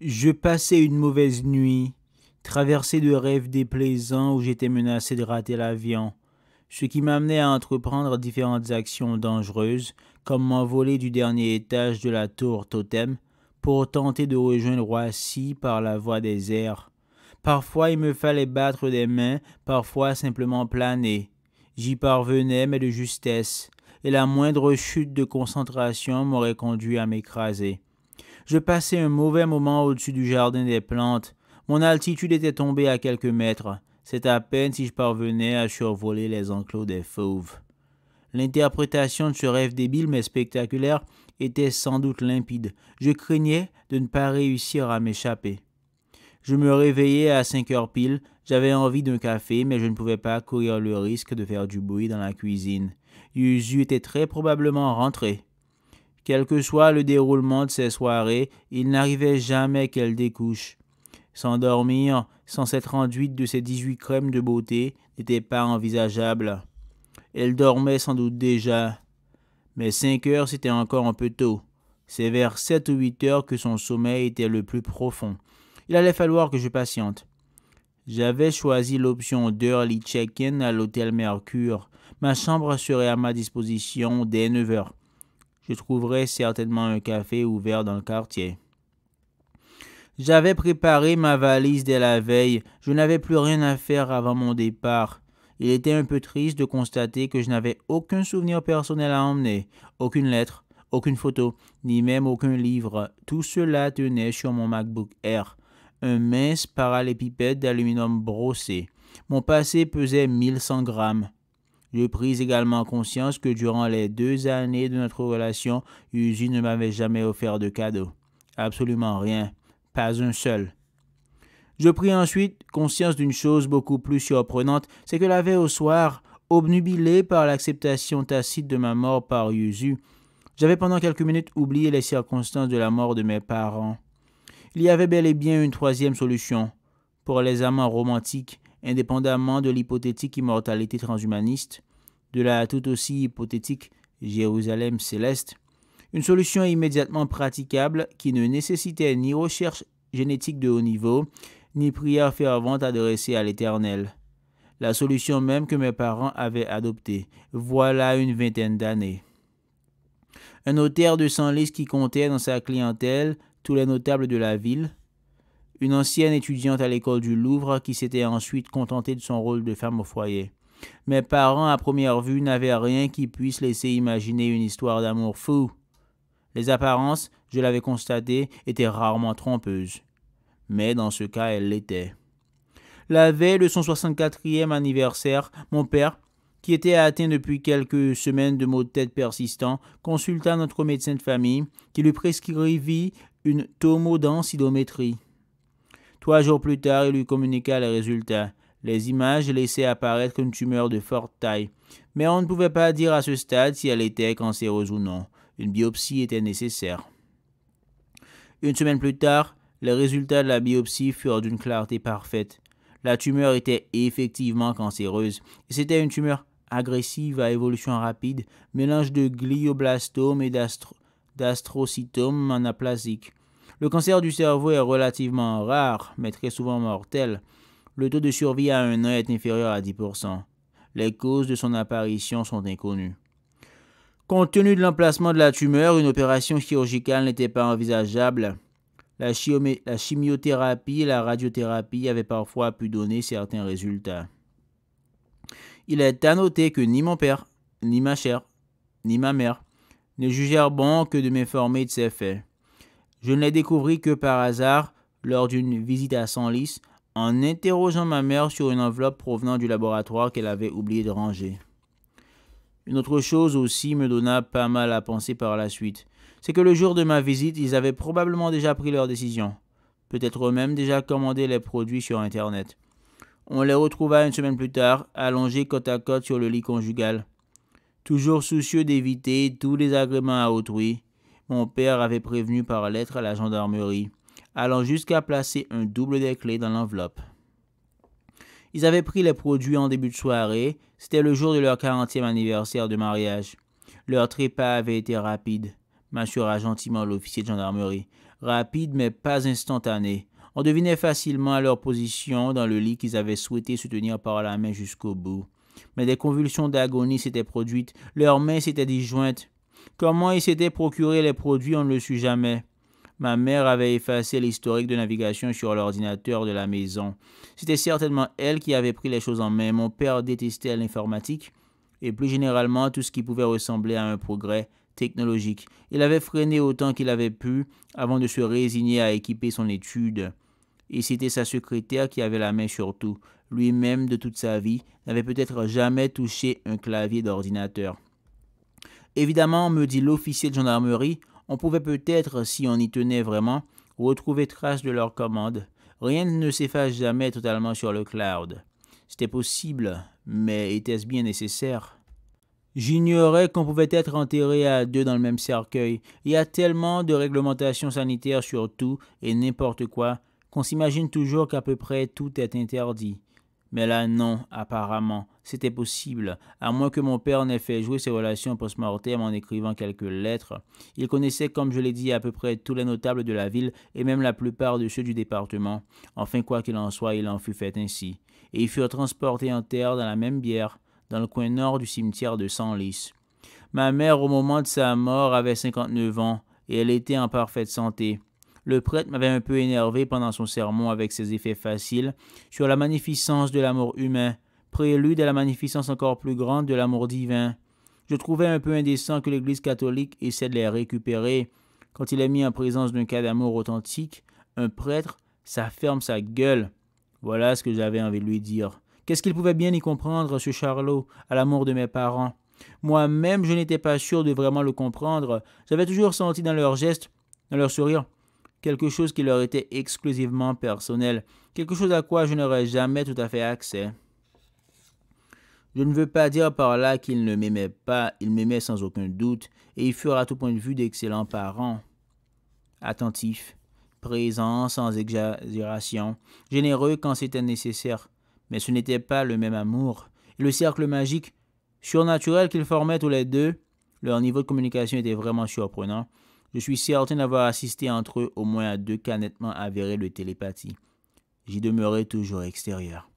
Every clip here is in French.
Je passais une mauvaise nuit, traversé de rêves déplaisants où j'étais menacé de rater l'avion, ce qui m'amenait à entreprendre différentes actions dangereuses, comme m'envoler du dernier étage de la tour totem pour tenter de rejoindre Roissy par la voie des airs. Parfois il me fallait battre des mains, parfois simplement planer. J'y parvenais, mais de justesse, et la moindre chute de concentration m'aurait conduit à m'écraser. Je passais un mauvais moment au-dessus du jardin des plantes. Mon altitude était tombée à quelques mètres. C'est à peine si je parvenais à survoler les enclos des fauves. L'interprétation de ce rêve débile mais spectaculaire était sans doute limpide. Je craignais de ne pas réussir à m'échapper. Je me réveillai à cinq heures pile, j'avais envie d'un café, mais je ne pouvais pas courir le risque de faire du bruit dans la cuisine. Yuzu était très probablement rentré. Quel que soit le déroulement de ces soirées, il n'arrivait jamais qu'elle découche. S'endormir sans s'être enduite de ses dix-huit crèmes de beauté n'était pas envisageable. Elle dormait sans doute déjà. Mais cinq heures, c'était encore un peu tôt. C'est vers sept ou huit heures que son sommeil était le plus profond. Il allait falloir que je patiente. J'avais choisi l'option d'early check-in à l'hôtel Mercure. Ma chambre serait à ma disposition dès 9 heures je trouverai certainement un café ouvert dans le quartier. J'avais préparé ma valise dès la veille, je n'avais plus rien à faire avant mon départ. Il était un peu triste de constater que je n'avais aucun souvenir personnel à emmener, aucune lettre, aucune photo, ni même aucun livre. Tout cela tenait sur mon MacBook Air, un mince parallépipède d'aluminium brossé. Mon passé pesait 1100 grammes. Je pris également conscience que durant les deux années de notre relation, Yuzu ne m'avait jamais offert de cadeau. Absolument rien. Pas un seul. Je pris ensuite conscience d'une chose beaucoup plus surprenante, c'est que la veille au soir, obnubilé par l'acceptation tacite de ma mort par Yuzu, j'avais pendant quelques minutes oublié les circonstances de la mort de mes parents. Il y avait bel et bien une troisième solution. Pour les amants romantiques, indépendamment de l'hypothétique immortalité transhumaniste, de la tout aussi hypothétique Jérusalem céleste, une solution immédiatement praticable qui ne nécessitait ni recherche génétique de haut niveau, ni prière fervente adressée à l'Éternel. La solution même que mes parents avaient adoptée, voilà une vingtaine d'années. Un notaire de Lis qui comptait dans sa clientèle tous les notables de la ville, une ancienne étudiante à l'école du Louvre qui s'était ensuite contentée de son rôle de femme au foyer. Mes parents, à première vue, n'avaient rien qui puisse laisser imaginer une histoire d'amour fou. Les apparences, je l'avais constaté, étaient rarement trompeuses. Mais dans ce cas, elles l'étaient. La veille de son 64e anniversaire, mon père, qui était atteint depuis quelques semaines de maux de tête persistants, consulta notre médecin de famille, qui lui prescrivit une tomodensidométrie. Trois jours plus tard, il lui communiqua les résultats. Les images laissaient apparaître une tumeur de forte taille, mais on ne pouvait pas dire à ce stade si elle était cancéreuse ou non. Une biopsie était nécessaire. Une semaine plus tard, les résultats de la biopsie furent d'une clarté parfaite. La tumeur était effectivement cancéreuse. C'était une tumeur agressive à évolution rapide, mélange de glioblastome et d'astrocytome anaplasique. Le cancer du cerveau est relativement rare, mais très souvent mortel. Le taux de survie à un an est inférieur à 10%. Les causes de son apparition sont inconnues. Compte tenu de l'emplacement de la tumeur, une opération chirurgicale n'était pas envisageable. La, chimiothérapie et la radiothérapie avaient parfois pu donner certains résultats. Il est à noter que ni mon père, ni ma chère, ni ma mère ne jugèrent bon que de m'informer de ces faits. Je ne l'ai découvert que par hasard lors d'une visite à Senlis en interrogeant ma mère sur une enveloppe provenant du laboratoire qu'elle avait oublié de ranger. Une autre chose aussi me donna pas mal à penser par la suite, c'est que le jour de ma visite, ils avaient probablement déjà pris leur décision, peut-être même déjà commandé les produits sur Internet. On les retrouva une semaine plus tard, allongés côte à côte sur le lit conjugal, toujours soucieux d'éviter tous les agréments à autrui, mon père avait prévenu par lettre à la gendarmerie, allant jusqu'à placer un double des clés dans l'enveloppe. Ils avaient pris les produits en début de soirée, c'était le jour de leur 40e anniversaire de mariage. Leur trépas avait été rapide, m'assura gentiment l'officier de gendarmerie. Rapide mais pas instantané. On devinait facilement leur position dans le lit qu'ils avaient souhaité soutenir par la main jusqu'au bout. Mais des convulsions d'agonie s'étaient produites, leurs mains s'étaient disjointes, Comment il s'était procuré les produits, on ne le sut jamais. Ma mère avait effacé l'historique de navigation sur l'ordinateur de la maison. C'était certainement elle qui avait pris les choses en main. Mon père détestait l'informatique et plus généralement tout ce qui pouvait ressembler à un progrès technologique. Il avait freiné autant qu'il avait pu avant de se résigner à équiper son étude. Et c'était sa secrétaire qui avait la main sur tout. Lui-même, de toute sa vie, n'avait peut-être jamais touché un clavier d'ordinateur. Évidemment, me dit l'officier de gendarmerie, on pouvait peut-être, si on y tenait vraiment, retrouver trace de leur commande. Rien ne s'efface jamais totalement sur le cloud. C'était possible, mais était-ce bien nécessaire J'ignorais qu'on pouvait être enterré à deux dans le même cercueil. Il y a tellement de réglementations sanitaires sur tout et n'importe quoi qu'on s'imagine toujours qu'à peu près tout est interdit. Mais là, non, apparemment c'était possible, à moins que mon père n'ait fait jouer ses relations post-mortem en écrivant quelques lettres. Il connaissait, comme je l'ai dit, à peu près tous les notables de la ville et même la plupart de ceux du département. Enfin, quoi qu'il en soit, il en fut fait ainsi. Et ils furent transportés en terre dans la même bière, dans le coin nord du cimetière de Senlis. Ma mère, au moment de sa mort, avait 59 ans et elle était en parfaite santé. Le prêtre m'avait un peu énervé pendant son sermon avec ses effets faciles sur la magnificence de l'amour humain prélude à la magnificence encore plus grande de l'amour divin. Je trouvais un peu indécent que l'Église catholique essaie de les récupérer. Quand il est mis en présence d'un cas d'amour authentique, un prêtre, ça ferme sa gueule. Voilà ce que j'avais envie de lui dire. Qu'est-ce qu'il pouvait bien y comprendre, ce Charlot, à l'amour de mes parents Moi-même, je n'étais pas sûr de vraiment le comprendre. J'avais toujours senti dans leurs gestes, dans leurs sourires, quelque chose qui leur était exclusivement personnel, quelque chose à quoi je n'aurais jamais tout à fait accès. Je ne veux pas dire par là qu'il ne m'aimait pas, il m'aimait sans aucun doute, et il furent à tout point de vue d'excellents parents. Attentif, présent sans exagération, généreux quand c'était nécessaire, mais ce n'était pas le même amour. le cercle magique, surnaturel qu'ils formaient tous les deux, leur niveau de communication était vraiment surprenant. Je suis certain d'avoir assisté entre eux au moins à deux cas nettement avérés de télépathie. J'y demeurais toujours extérieur.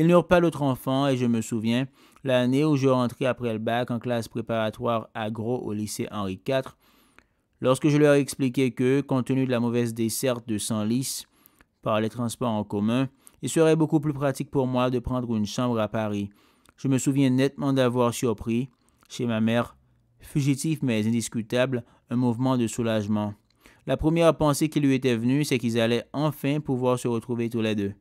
Ils n'eurent pas d'autres enfants et je me souviens, l'année où je rentrais après le bac en classe préparatoire agro au lycée Henri IV, lorsque je leur ai expliqué que, compte tenu de la mauvaise desserte de Senlis par les transports en commun, il serait beaucoup plus pratique pour moi de prendre une chambre à Paris. Je me souviens nettement d'avoir surpris, chez ma mère, fugitif mais indiscutable, un mouvement de soulagement. La première pensée qui lui était venue, c'est qu'ils allaient enfin pouvoir se retrouver tous les deux.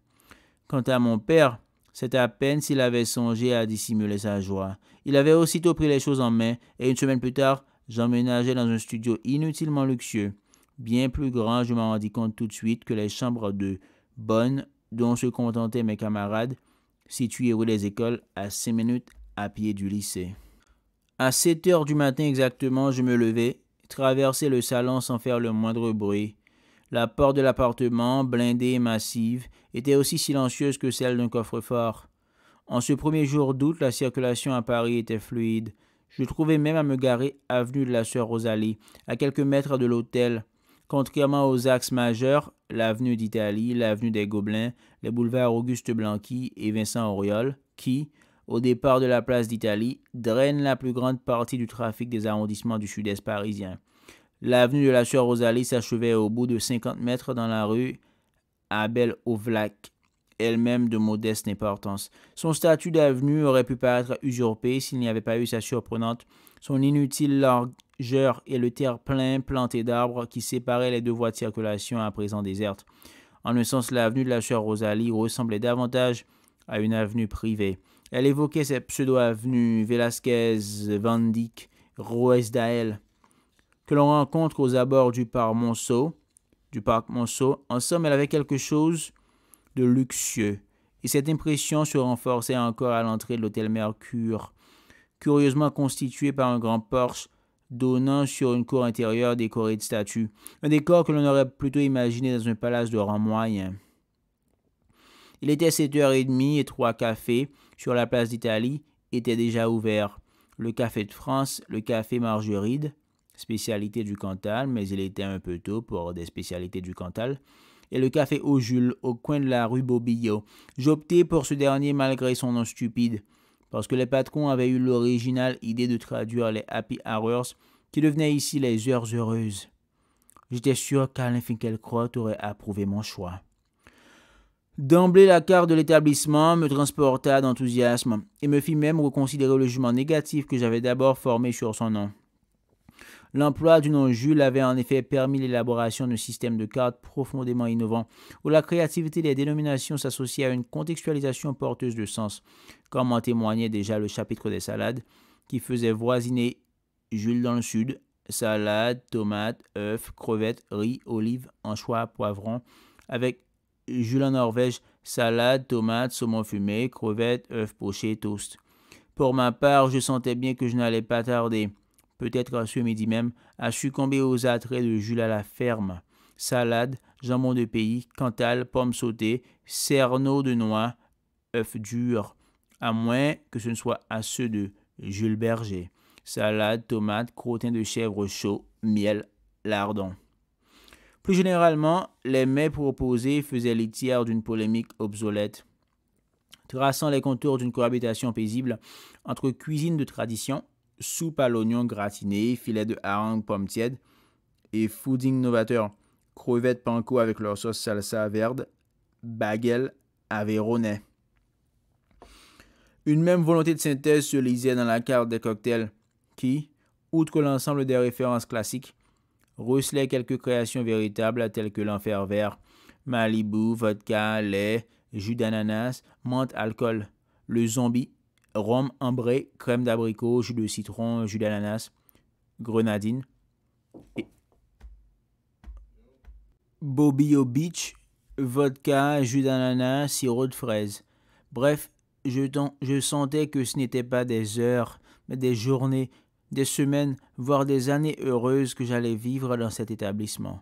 Quant à mon père, c'était à peine s'il avait songé à dissimuler sa joie. Il avait aussitôt pris les choses en main, et une semaine plus tard, j'emménageais dans un studio inutilement luxueux. Bien plus grand, je m'en rendis compte tout de suite que les chambres de bonne dont se contentaient mes camarades, situées rue des écoles, à cinq minutes à pied du lycée. À sept heures du matin exactement, je me levais, traversai le salon sans faire le moindre bruit, la porte de l'appartement, blindée et massive, était aussi silencieuse que celle d'un coffre-fort. En ce premier jour d'août, la circulation à Paris était fluide. Je trouvais même à me garer avenue de la Sœur Rosalie, à quelques mètres de l'hôtel. Contrairement aux axes majeurs, l'avenue d'Italie, l'avenue des Gobelins, les boulevards Auguste Blanqui et Vincent Auriol, qui, au départ de la place d'Italie, drainent la plus grande partie du trafic des arrondissements du sud-est parisien. L'avenue de la sœur Rosalie s'achevait au bout de 50 mètres dans la rue Abel Ovlac, elle-même de modeste importance. Son statut d'avenue aurait pu paraître usurpé s'il n'y avait pas eu sa surprenante, son inutile largeur et le terre-plein planté d'arbres qui séparait les deux voies de circulation à présent désertes. En un sens, l'avenue de la sœur Rosalie ressemblait davantage à une avenue privée. Elle évoquait ces pseudo-avenues Velasquez, Van Dyck, que l'on rencontre aux abords du parc Monceau, du parc Monceau. En somme, elle avait quelque chose de luxueux. Et cette impression se renforçait encore à l'entrée de l'hôtel Mercure, curieusement constitué par un grand porche donnant sur une cour intérieure décorée de statues, un décor que l'on aurait plutôt imaginé dans un palace de rang moyen. Il était 7h30 et trois cafés sur la place d'Italie étaient déjà ouverts. Le café de France, le café Margeride, spécialité du Cantal, mais il était un peu tôt pour des spécialités du Cantal et le café au Jules au coin de la rue Bobillot. J'optai pour ce dernier malgré son nom stupide, parce que les patrons avaient eu l'original idée de traduire les happy hours qui devenaient ici les heures heureuses. J'étais sûr qu'Alain Finkielkraut aurait approuvé mon choix. D'emblée, la carte de l'établissement me transporta d'enthousiasme et me fit même reconsidérer le jugement négatif que j'avais d'abord formé sur son nom. L'emploi du nom Jules avait en effet permis l'élaboration d'un système de cartes profondément innovant, où la créativité des dénominations s'associait à une contextualisation porteuse de sens, comme en témoignait déjà le chapitre des salades, qui faisait voisiner Jules dans le sud, salade, tomate, œufs, crevettes, riz, olives, anchois, poivrons, avec Jules en Norvège, salade, tomate, saumon fumé, crevette, œufs poché, toast. Pour ma part, je sentais bien que je n'allais pas tarder peut-être ce midi même, a succombé aux attraits de Jules à la ferme. Salade, jambon de pays, cantal, pommes sautées, cerneaux de noix, œufs durs, à moins que ce ne soit à ceux de Jules Berger. Salade, tomate, crottin de chèvre chaud, miel, lardon. Plus généralement, les mets proposés faisaient litière d'une polémique obsolète, traçant les contours d'une cohabitation paisible entre cuisine de tradition soupe à l'oignon gratiné, filet de harangue pomme tiède et fooding novateur, crevettes panko avec leur sauce salsa verde, bagel aveyronais. Une même volonté de synthèse se lisait dans la carte des cocktails qui, outre l'ensemble des références classiques, recelait quelques créations véritables telles que l'enfer vert, Malibu, vodka, lait, jus d'ananas, menthe, alcool, le zombie, rhum ambré, crème d'abricot, jus de citron, jus d'ananas, grenadine. Bobbio Bobio Beach, vodka, jus d'ananas, sirop de fraise. Bref, je, sentais que ce n'était pas des heures, mais des journées, des semaines, voire des années heureuses que j'allais vivre dans cet établissement.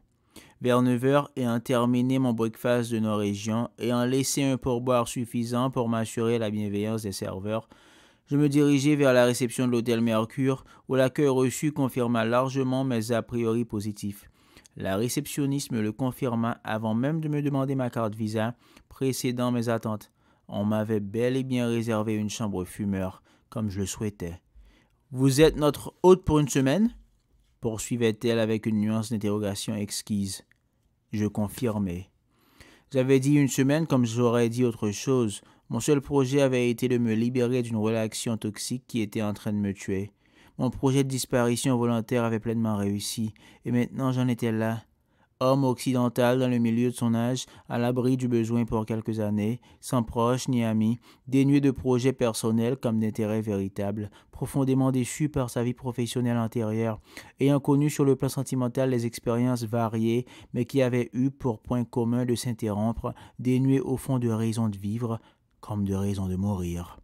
Vers 9 heures, ayant terminé mon breakfast de nos régions, ayant laissé un pourboire suffisant pour m'assurer la bienveillance des serveurs, je me dirigeai vers la réception de l'hôtel Mercure, où l'accueil reçu confirma largement mes a priori positifs. La réceptionniste me le confirma avant même de me demander ma carte Visa, précédant mes attentes. On m'avait bel et bien réservé une chambre fumeur, comme je le souhaitais. Vous êtes notre hôte pour une semaine poursuivait-elle avec une nuance d'interrogation exquise. Je confirmai. J'avais dit une semaine comme j'aurais dit autre chose, mon seul projet avait été de me libérer d'une relation toxique qui était en train de me tuer. Mon projet de disparition volontaire avait pleinement réussi, et maintenant j'en étais là. Homme occidental dans le milieu de son âge, à l'abri du besoin pour quelques années, sans proches ni amis, dénué de projets personnels comme d'intérêts véritables, profondément déchu par sa vie professionnelle antérieure, ayant connu sur le plan sentimental les expériences variées, mais qui avaient eu pour point commun de s'interrompre, dénué au fond de raisons de vivre, comme de raison de mourir.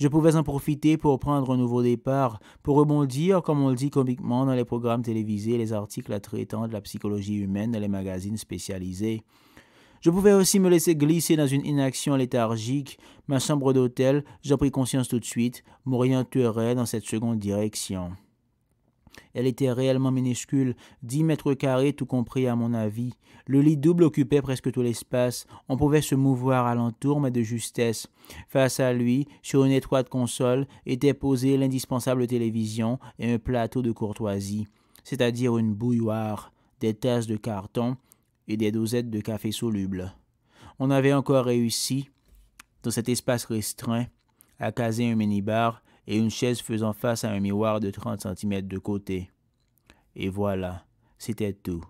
Je pouvais en profiter pour prendre un nouveau départ, pour rebondir, comme on le dit comiquement dans les programmes télévisés, les articles traitant de la psychologie humaine dans les magazines spécialisés. Je pouvais aussi me laisser glisser dans une inaction léthargique. Ma chambre d'hôtel, j'en pris conscience tout de suite, m'orienterait dans cette seconde direction. Elle était réellement minuscule, dix mètres carrés tout compris à mon avis. Le lit double occupait presque tout l'espace. On pouvait se mouvoir alentour, mais de justesse. Face à lui, sur une étroite console, était posée l'indispensable télévision et un plateau de courtoisie, c'est-à-dire une bouilloire, des tasses de carton et des dosettes de café soluble. On avait encore réussi, dans cet espace restreint, à caser un minibar et une chaise faisant face à un miroir de 30 cm de côté. Et voilà, c'était tout.